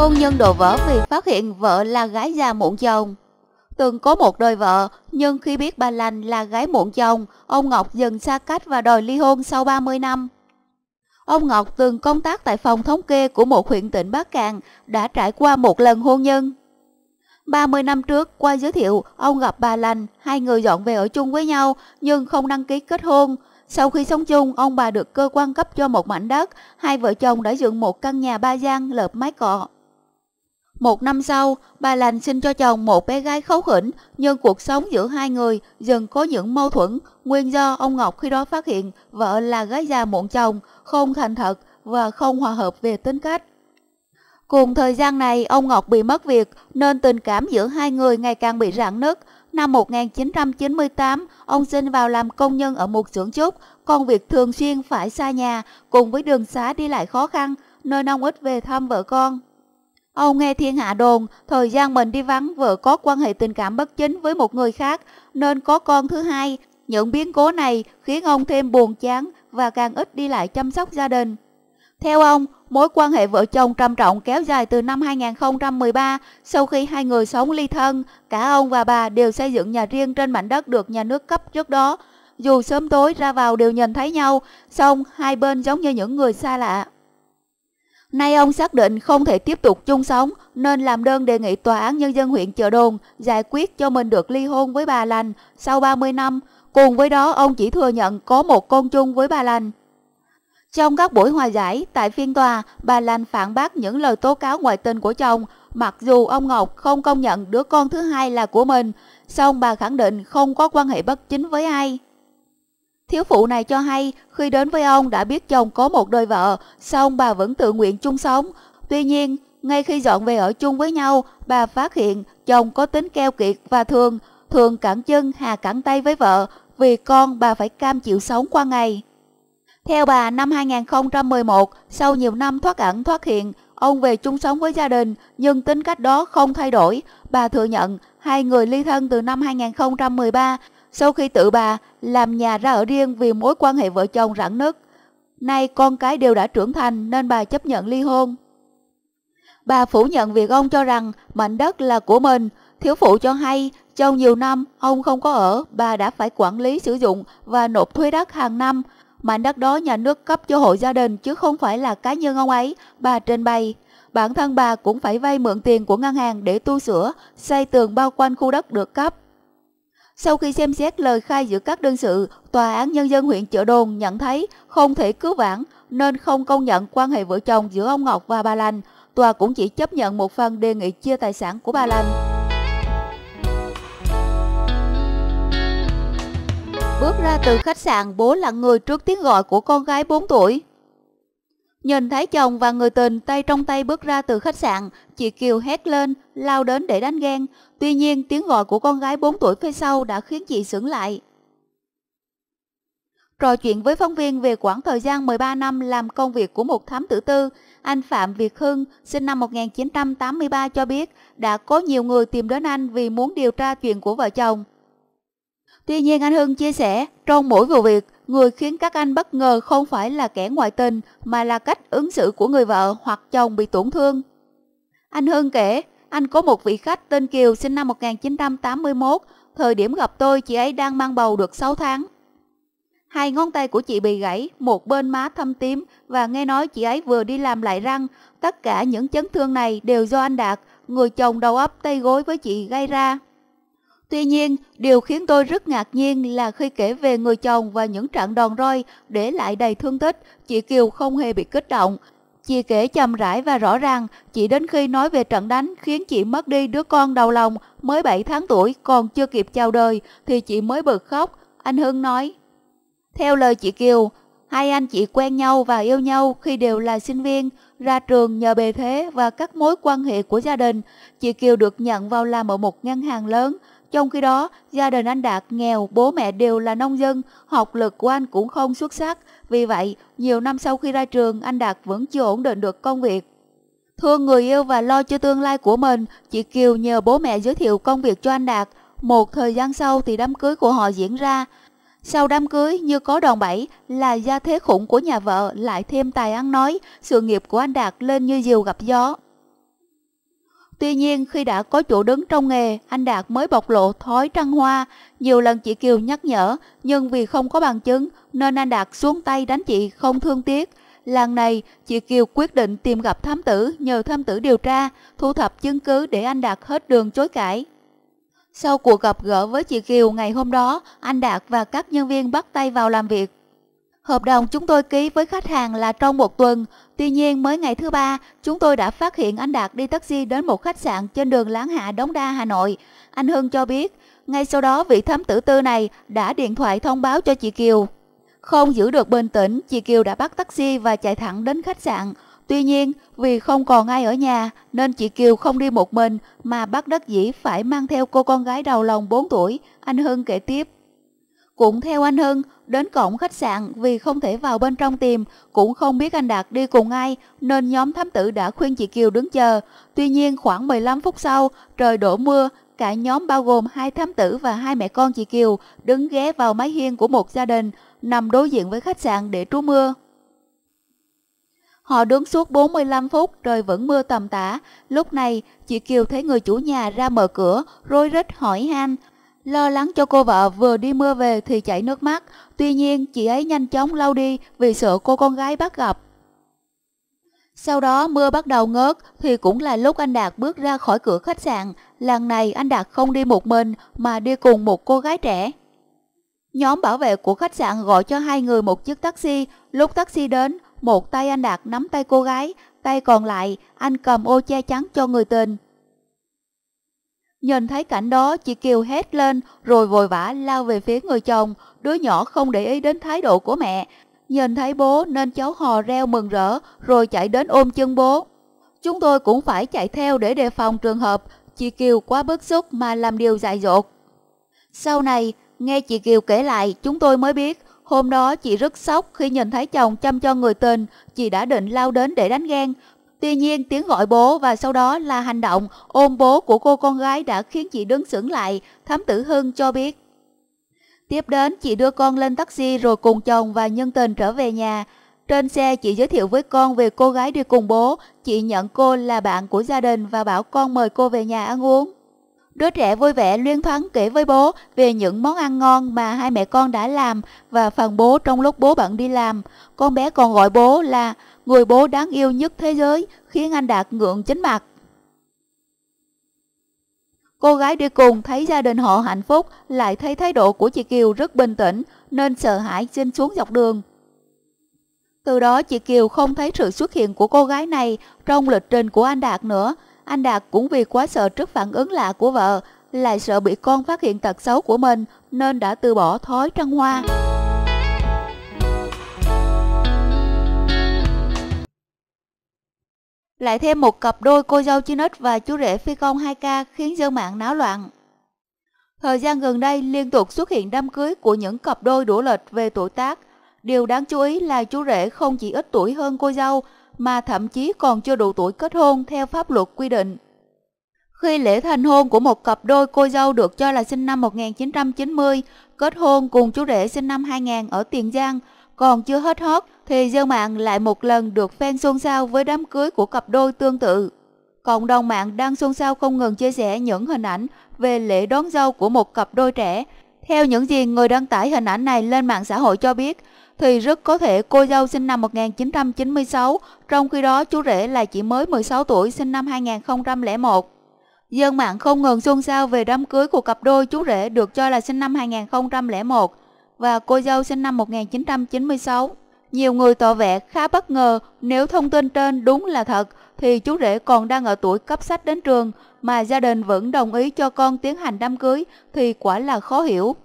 Hôn nhân đổ vỡ vì phát hiện vợ là gái già muộn chồng Từng có một đôi vợ, nhưng khi biết bà Lành là gái muộn chồng, ông Ngọc dần xa cách và đòi ly hôn sau 30 năm. Ông Ngọc từng công tác tại phòng thống kê của một huyện tỉnh Bắc Cạn, đã trải qua một lần hôn nhân. 30 năm trước, qua giới thiệu, ông gặp bà Lành, hai người dọn về ở chung với nhau nhưng không đăng ký kết hôn. Sau khi sống chung, ông bà được cơ quan cấp cho một mảnh đất, hai vợ chồng đã dựng một căn nhà ba gian lợp mái cọ. Một năm sau, bà lành sinh cho chồng một bé gái khấu khỉnh, nhưng cuộc sống giữa hai người dần có những mâu thuẫn, nguyên do ông Ngọc khi đó phát hiện vợ là gái già muộn chồng, không thành thật và không hòa hợp về tính cách. Cùng thời gian này, ông Ngọc bị mất việc nên tình cảm giữa hai người ngày càng bị rạn nứt. Năm 1998, ông xin vào làm công nhân ở một xưởng chốt, công việc thường xuyên phải xa nhà cùng với đường xá đi lại khó khăn, nơi ông ít về thăm vợ con. Ông nghe thiên hạ đồn, thời gian mình đi vắng vợ có quan hệ tình cảm bất chính với một người khác, nên có con thứ hai. Những biến cố này khiến ông thêm buồn chán và càng ít đi lại chăm sóc gia đình. Theo ông, mối quan hệ vợ chồng trầm trọng kéo dài từ năm 2013 sau khi hai người sống ly thân, cả ông và bà đều xây dựng nhà riêng trên mảnh đất được nhà nước cấp trước đó. Dù sớm tối ra vào đều nhìn thấy nhau, song hai bên giống như những người xa lạ. Nay ông xác định không thể tiếp tục chung sống nên làm đơn đề nghị Tòa án Nhân dân huyện Chợ Đồn giải quyết cho mình được ly hôn với bà Lành sau 30 năm. Cùng với đó ông chỉ thừa nhận có một con chung với bà Lành. Trong các buổi hòa giải tại phiên tòa, bà Lành phản bác những lời tố cáo ngoại tình của chồng mặc dù ông Ngọc không công nhận đứa con thứ hai là của mình, song bà khẳng định không có quan hệ bất chính với ai. Thiếu phụ này cho hay khi đến với ông đã biết chồng có một đôi vợ, song bà vẫn tự nguyện chung sống. Tuy nhiên, ngay khi dọn về ở chung với nhau, bà phát hiện chồng có tính keo kiệt và thường, thường cản chân hà cản tay với vợ, vì con bà phải cam chịu sống qua ngày. Theo bà, năm 2011, sau nhiều năm thoát ẩn thoát hiện, ông về chung sống với gia đình, nhưng tính cách đó không thay đổi. Bà thừa nhận hai người ly thân từ năm 2013, sau khi tự bà làm nhà ra ở riêng vì mối quan hệ vợ chồng rạn nứt, nay con cái đều đã trưởng thành nên bà chấp nhận ly hôn. Bà phủ nhận việc ông cho rằng mảnh đất là của mình, thiếu phụ cho hay trong nhiều năm ông không có ở, bà đã phải quản lý sử dụng và nộp thuế đất hàng năm. Mảnh đất đó nhà nước cấp cho hộ gia đình chứ không phải là cá nhân ông ấy, bà trình bày. Bản thân bà cũng phải vay mượn tiền của ngân hàng để tu sửa, xây tường bao quanh khu đất được cấp. Sau khi xem xét lời khai giữa các đơn sự, Tòa án Nhân dân huyện Chợ Đồn nhận thấy không thể cứu vãn nên không công nhận quan hệ vợ chồng giữa ông Ngọc và bà Lành. Tòa cũng chỉ chấp nhận một phần đề nghị chia tài sản của bà Lành. Bước ra từ khách sạn, bố là người trước tiếng gọi của con gái 4 tuổi. Nhìn thấy chồng và người tình tay trong tay bước ra từ khách sạn, chị Kiều hét lên, lao đến để đánh ghen. Tuy nhiên, tiếng gọi của con gái 4 tuổi phía sau đã khiến chị sững lại. Trò chuyện với phóng viên về khoảng thời gian 13 năm làm công việc của một thám tử tư, anh Phạm Việt Hưng, sinh năm 1983 cho biết đã có nhiều người tìm đến anh vì muốn điều tra chuyện của vợ chồng. Tuy nhiên anh Hưng chia sẻ, trong mỗi vụ việc, người khiến các anh bất ngờ không phải là kẻ ngoại tình mà là cách ứng xử của người vợ hoặc chồng bị tổn thương. Anh Hưng kể, anh có một vị khách tên Kiều sinh năm 1981, thời điểm gặp tôi chị ấy đang mang bầu được 6 tháng. Hai ngón tay của chị bị gãy, một bên má thâm tím và nghe nói chị ấy vừa đi làm lại răng. Tất cả những chấn thương này đều do anh Đạt, người chồng đầu ấp tay gối với chị gây ra. Tuy nhiên, điều khiến tôi rất ngạc nhiên là khi kể về người chồng và những trận đòn roi để lại đầy thương tích, chị Kiều không hề bị kích động. Chị kể chậm rãi và rõ ràng, chỉ đến khi nói về trận đánh khiến chị mất đi đứa con đầu lòng mới 7 tháng tuổi còn chưa kịp chào đời thì chị mới bật khóc. Anh Hưng nói, theo lời chị Kiều, hai anh chị quen nhau và yêu nhau khi đều là sinh viên, ra trường nhờ bề thế và các mối quan hệ của gia đình. Chị Kiều được nhận vào làm ở một ngân hàng lớn, trong khi đó, gia đình anh Đạt nghèo, bố mẹ đều là nông dân, học lực của anh cũng không xuất sắc. Vì vậy, nhiều năm sau khi ra trường, anh Đạt vẫn chưa ổn định được công việc. Thương người yêu và lo cho tương lai của mình, chị Kiều nhờ bố mẹ giới thiệu công việc cho anh Đạt. Một thời gian sau thì đám cưới của họ diễn ra. Sau đám cưới như có đòn bẩy là gia thế khủng của nhà vợ lại thêm tài ăn nói, sự nghiệp của anh Đạt lên như diều gặp gió. Tuy nhiên khi đã có chỗ đứng trong nghề, anh Đạt mới bộc lộ thói trăng hoa. Nhiều lần chị Kiều nhắc nhở, nhưng vì không có bằng chứng nên anh Đạt xuống tay đánh chị không thương tiếc. Lần này, chị Kiều quyết định tìm gặp thám tử nhờ thám tử điều tra, thu thập chứng cứ để anh Đạt hết đường chối cãi. Sau cuộc gặp gỡ với chị Kiều ngày hôm đó, anh Đạt và các nhân viên bắt tay vào làm việc. Hợp đồng chúng tôi ký với khách hàng là trong một tuần, tuy nhiên mới ngày thứ ba, chúng tôi đã phát hiện anh Đạt đi taxi đến một khách sạn trên đường Láng Hạ Đống Đa, Hà Nội. Anh Hưng cho biết, ngay sau đó vị thám tử tư này đã điện thoại thông báo cho chị Kiều. Không giữ được bình tĩnh, chị Kiều đã bắt taxi và chạy thẳng đến khách sạn. Tuy nhiên, vì không còn ai ở nhà nên chị Kiều không đi một mình mà bắt đất dĩ phải mang theo cô con gái đầu lòng 4 tuổi, anh Hưng kể tiếp. Cũng theo anh Hưng, đến cổng khách sạn vì không thể vào bên trong tìm, cũng không biết anh Đạt đi cùng ai, nên nhóm thám tử đã khuyên chị Kiều đứng chờ. Tuy nhiên khoảng 15 phút sau, trời đổ mưa, cả nhóm bao gồm hai thám tử và hai mẹ con chị Kiều đứng ghé vào mái hiên của một gia đình, nằm đối diện với khách sạn để trú mưa. Họ đứng suốt 45 phút, trời vẫn mưa tầm tã. Lúc này, chị Kiều thấy người chủ nhà ra mở cửa, rối rít hỏi han Lo lắng cho cô vợ vừa đi mưa về thì chảy nước mắt, tuy nhiên chị ấy nhanh chóng lau đi vì sợ cô con gái bắt gặp. Sau đó mưa bắt đầu ngớt thì cũng là lúc anh Đạt bước ra khỏi cửa khách sạn. Lần này anh Đạt không đi một mình mà đi cùng một cô gái trẻ. Nhóm bảo vệ của khách sạn gọi cho hai người một chiếc taxi. Lúc taxi đến, một tay anh Đạt nắm tay cô gái, tay còn lại anh cầm ô che chắn cho người tình. Nhìn thấy cảnh đó, chị Kiều hét lên rồi vội vã lao về phía người chồng. Đứa nhỏ không để ý đến thái độ của mẹ. Nhìn thấy bố nên cháu hò reo mừng rỡ rồi chạy đến ôm chân bố. Chúng tôi cũng phải chạy theo để đề phòng trường hợp chị Kiều quá bức xúc mà làm điều dại dột. Sau này, nghe chị Kiều kể lại chúng tôi mới biết hôm đó chị rất sốc khi nhìn thấy chồng chăm cho người tình, chị đã định lao đến để đánh ghen. Tuy nhiên, tiếng gọi bố và sau đó là hành động ôm bố của cô con gái đã khiến chị đứng sững lại, Thám Tử Hưng cho biết. Tiếp đến, chị đưa con lên taxi rồi cùng chồng và nhân tình trở về nhà. Trên xe, chị giới thiệu với con về cô gái đi cùng bố. Chị nhận cô là bạn của gia đình và bảo con mời cô về nhà ăn uống. Đứa trẻ vui vẻ luyên thoáng kể với bố về những món ăn ngon mà hai mẹ con đã làm và phần bố trong lúc bố bận đi làm. Con bé còn gọi bố là người bố đáng yêu nhất thế giới, khiến anh Đạt ngượng chính mặt. Cô gái đi cùng thấy gia đình họ hạnh phúc, lại thấy thái độ của chị Kiều rất bình tĩnh, nên sợ hãi trên xuống dọc đường. Từ đó chị Kiều không thấy sự xuất hiện của cô gái này trong lịch trình của anh Đạt nữa. Anh Đạt cũng vì quá sợ trước phản ứng lạ của vợ, lại sợ bị con phát hiện tật xấu của mình nên đã từ bỏ thói trăng hoa. Lại thêm một cặp đôi cô dâu Chinet và chú rể phi công 2K khiến dân mạng náo loạn. Thời gian gần đây liên tục xuất hiện đám cưới của những cặp đôi đổ lệch về tuổi tác. Điều đáng chú ý là chú rể không chỉ ít tuổi hơn cô dâu mà thậm chí còn chưa đủ tuổi kết hôn theo pháp luật quy định. Khi lễ thành hôn của một cặp đôi cô dâu được cho là sinh năm 1990, kết hôn cùng chú rể sinh năm 2000 ở Tiền Giang, còn chưa hết hót thì dân mạng lại một lần được fan xôn xao với đám cưới của cặp đôi tương tự. Cộng đồng mạng đang xôn xao không ngừng chia sẻ những hình ảnh về lễ đón dâu của một cặp đôi trẻ. Theo những gì người đăng tải hình ảnh này lên mạng xã hội cho biết, thì rất có thể cô dâu sinh năm 1996, trong khi đó chú rể là chỉ mới 16 tuổi sinh năm 2001. Dân mạng không ngừng xôn xao về đám cưới của cặp đôi chú rể được cho là sinh năm 2001 và cô dâu sinh năm 1996. Nhiều người tỏ vẻ khá bất ngờ nếu thông tin trên đúng là thật thì chú rể còn đang ở tuổi cấp sách đến trường mà gia đình vẫn đồng ý cho con tiến hành đám cưới thì quả là khó hiểu.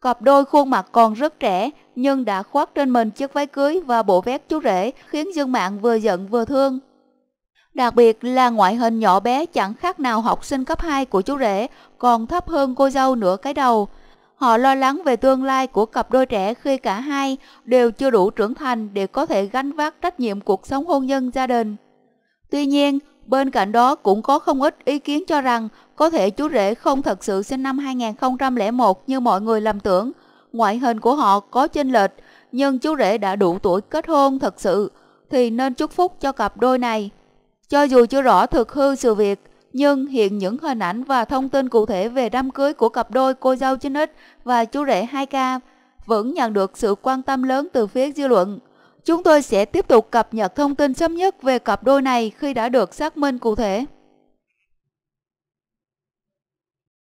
Cặp đôi khuôn mặt còn rất trẻ nhưng đã khoác trên mình chiếc váy cưới và bộ vest chú rể khiến Dương Mạng vừa giận vừa thương. Đặc biệt là ngoại hình nhỏ bé chẳng khác nào học sinh cấp 2 của chú rể còn thấp hơn cô dâu nửa cái đầu. Họ lo lắng về tương lai của cặp đôi trẻ khi cả hai đều chưa đủ trưởng thành để có thể gánh vác trách nhiệm cuộc sống hôn nhân gia đình. Tuy nhiên, bên cạnh đó cũng có không ít ý kiến cho rằng có thể chú rể không thật sự sinh năm 2001 như mọi người lầm tưởng. Ngoại hình của họ có chênh lệch, nhưng chú rể đã đủ tuổi kết hôn thật sự thì nên chúc phúc cho cặp đôi này. Cho dù chưa rõ thực hư sự việc, nhưng hiện những hình ảnh và thông tin cụ thể về đám cưới của cặp đôi cô dâu 9X và chú rể 2K vẫn nhận được sự quan tâm lớn từ phía dư luận. Chúng tôi sẽ tiếp tục cập nhật thông tin sớm nhất về cặp đôi này khi đã được xác minh cụ thể.